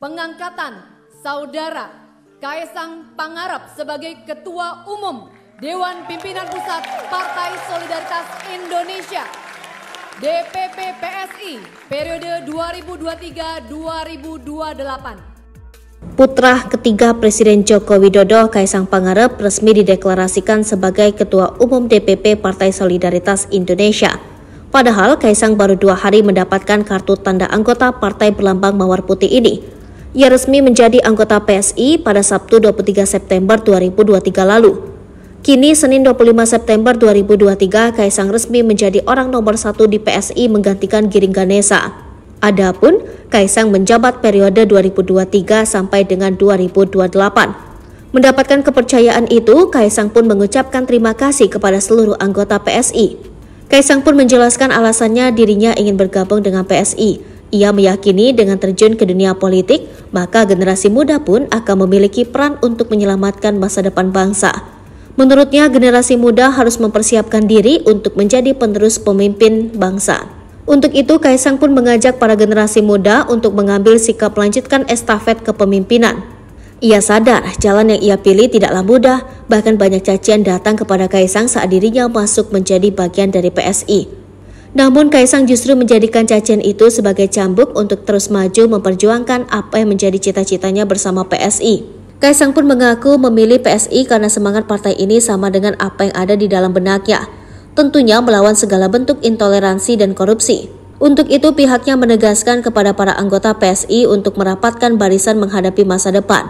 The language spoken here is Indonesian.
pengangkatan saudara Kaisang Pangarap sebagai Ketua Umum Dewan Pimpinan Pusat Partai Solidaritas Indonesia DPP PSI periode 2023-2028. Putra ketiga Presiden Joko Widodo, Kaisang Pangarep resmi dideklarasikan sebagai Ketua Umum DPP Partai Solidaritas Indonesia. Padahal Kaisang baru dua hari mendapatkan kartu tanda anggota Partai Berlambang Mawar Putih ini. Ia resmi menjadi anggota PSI pada Sabtu 23 September 2023 lalu. Kini Senin 25 September 2023, Kaisang resmi menjadi orang nomor satu di PSI menggantikan Giring Ganesa. Adapun Kaisang menjabat periode 2023 sampai dengan 2028. Mendapatkan kepercayaan itu, Kaisang pun mengucapkan terima kasih kepada seluruh anggota PSI. Kaisang pun menjelaskan alasannya dirinya ingin bergabung dengan PSI ia meyakini dengan terjun ke dunia politik, maka generasi muda pun akan memiliki peran untuk menyelamatkan masa depan bangsa. Menurutnya, generasi muda harus mempersiapkan diri untuk menjadi penerus pemimpin bangsa. Untuk itu, Kaisang pun mengajak para generasi muda untuk mengambil sikap lanjutkan estafet kepemimpinan. Ia sadar jalan yang ia pilih tidaklah mudah, bahkan banyak cacian datang kepada Kaisang saat dirinya masuk menjadi bagian dari PSI. Namun Kaisang justru menjadikan cacian itu sebagai cambuk untuk terus maju memperjuangkan apa yang menjadi cita-citanya bersama PSI. Kaisang pun mengaku memilih PSI karena semangat partai ini sama dengan apa yang ada di dalam benaknya, tentunya melawan segala bentuk intoleransi dan korupsi. Untuk itu pihaknya menegaskan kepada para anggota PSI untuk merapatkan barisan menghadapi masa depan.